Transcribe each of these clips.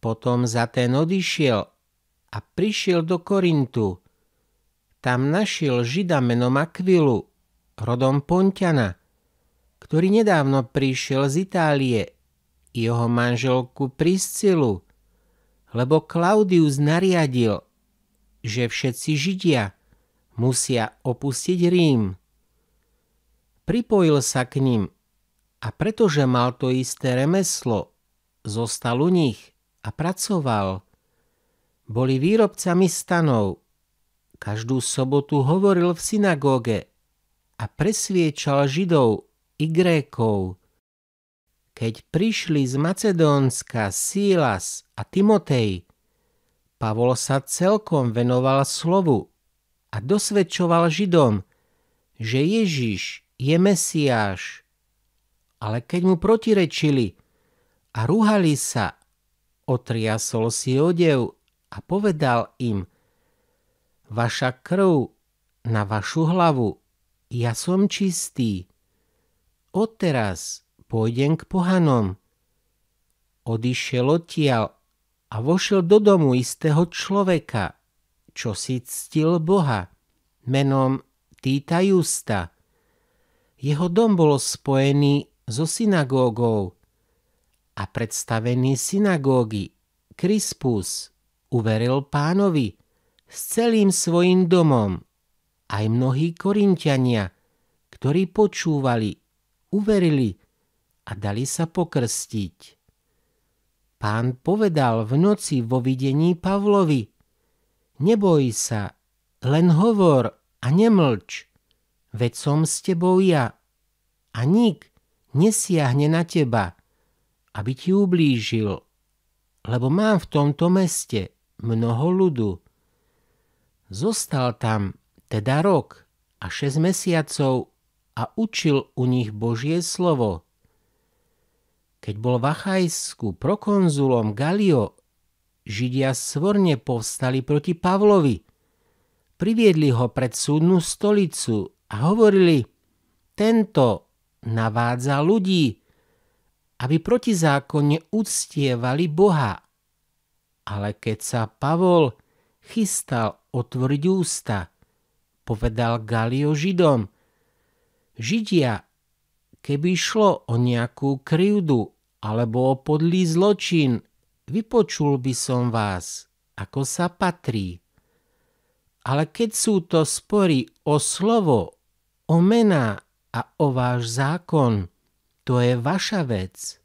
Potom za ten odišiel a prišiel do Korintu. Tam našiel žida menom Akvilu, rodom Pontiana, ktorý nedávno prišiel z Itálie i jeho manželku Priscilu, lebo Klaudius nariadil, že všetci Židia musia opustiť Rím. Pripojil sa k ním a pretože mal to isté remeslo, zostal u nich a pracoval. Boli výrobcami stanov. Každú sobotu hovoril v synagóge a presviečal Židov i Grékov. Keď prišli z Macedónska Sílas a Timotej, Pavol sa celkom venoval slovu a dosvedčoval Židom, že Ježiš je Mesiáš. Ale keď mu protirečili a rúhali sa otriasol si odev a povedal im, vaša krv na vašu hlavu, ja som čistý. Odteraz pôjdem k pohanom. Odišiel odtiaľ a vošiel do domu istého človeka, čo si ctil Boha, menom Týta Justa. Jeho dom bol spojený so synagógou a predstavený synagógy Krispus uveril pánovi s celým svojim domom. Aj mnohí korintiania, ktorí počúvali, uverili a dali sa pokrstiť. Pán povedal v noci vo videní Pavlovi, neboj sa, len hovor a nemlč, veď som s tebou ja a nik nesiahne na teba aby ti ublížil, lebo mám v tomto meste mnoho ľudu. Zostal tam teda rok a šesť mesiacov a učil u nich Božie slovo. Keď bol v Achajsku prokonzulom Galio, Židia svorne povstali proti Pavlovi. Priviedli ho pred súdnu stolicu a hovorili, tento navádza ľudí, aby protizákonne uctievali Boha. Ale keď sa Pavol chystal otvoriť ústa, povedal Galio Židom, Židia, keby šlo o nejakú krivdu alebo o podlý zločin, vypočul by som vás, ako sa patrí. Ale keď sú to spory o slovo, o mená a o váš zákon, to je vaša vec.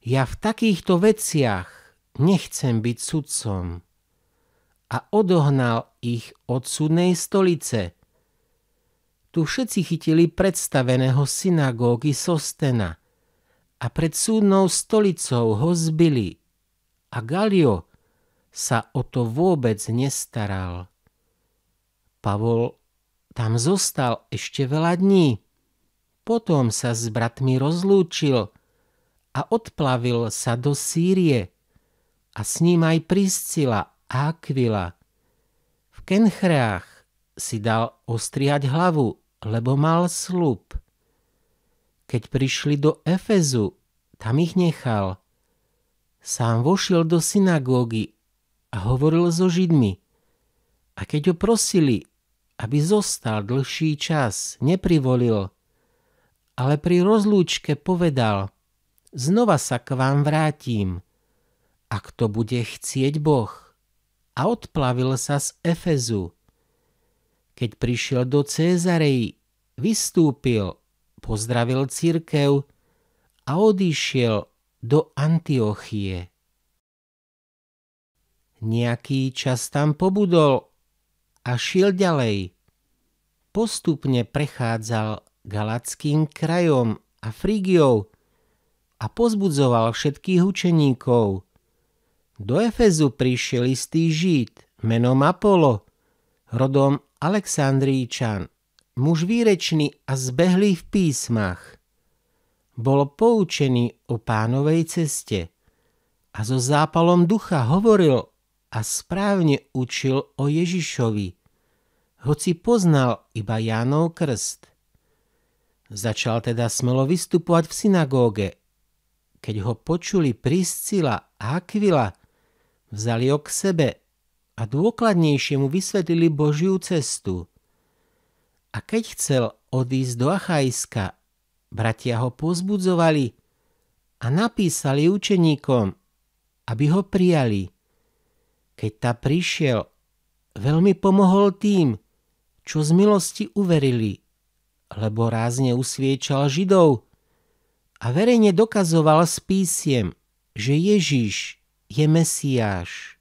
Ja v takýchto veciach nechcem byť sudcom. A odohnal ich od súdnej stolice. Tu všetci chytili predstaveného synagógy Sostena a pred súdnou stolicou ho zbili. A Galio sa o to vôbec nestaral. Pavol tam zostal ešte veľa dní potom sa s bratmi rozlúčil a odplavil sa do Sýrie a s ním aj Priscila a Akvila. V Kenchreách si dal ostriať hlavu, lebo mal slúb. Keď prišli do Efezu, tam ich nechal. Sám vošiel do synagógy a hovoril so Židmi. A keď ho prosili, aby zostal dlhší čas, neprivolil ale pri rozlúčke povedal, znova sa k vám vrátim, ak to bude chcieť Boh. A odplavil sa z Efezu. Keď prišiel do Cézarei, vystúpil, pozdravil církev a odišiel do Antiochie. Nejaký čas tam pobudol a šiel ďalej. Postupne prechádzal galackým krajom a Frígiou a pozbudzoval všetkých učeníkov. Do Efezu prišiel istý Žid menom Apolo, rodom Aleksandríčan, muž výrečný a zbehlý v písmach. Bol poučený o pánovej ceste a so zápalom ducha hovoril a správne učil o Ježišovi, hoci poznal iba Jánov krst. Začal teda smelo vystupovať v synagóge. Keď ho počuli Priscila a Akvila, vzali ho k sebe a dôkladnejšie mu vysvetlili Božiu cestu. A keď chcel odísť do Achajska, bratia ho pozbudzovali a napísali učeníkom, aby ho prijali. Keď ta prišiel, veľmi pomohol tým, čo z milosti uverili – lebo rázne usviečal Židov a verejne dokazoval s písiem, že Ježiš je Mesiáš.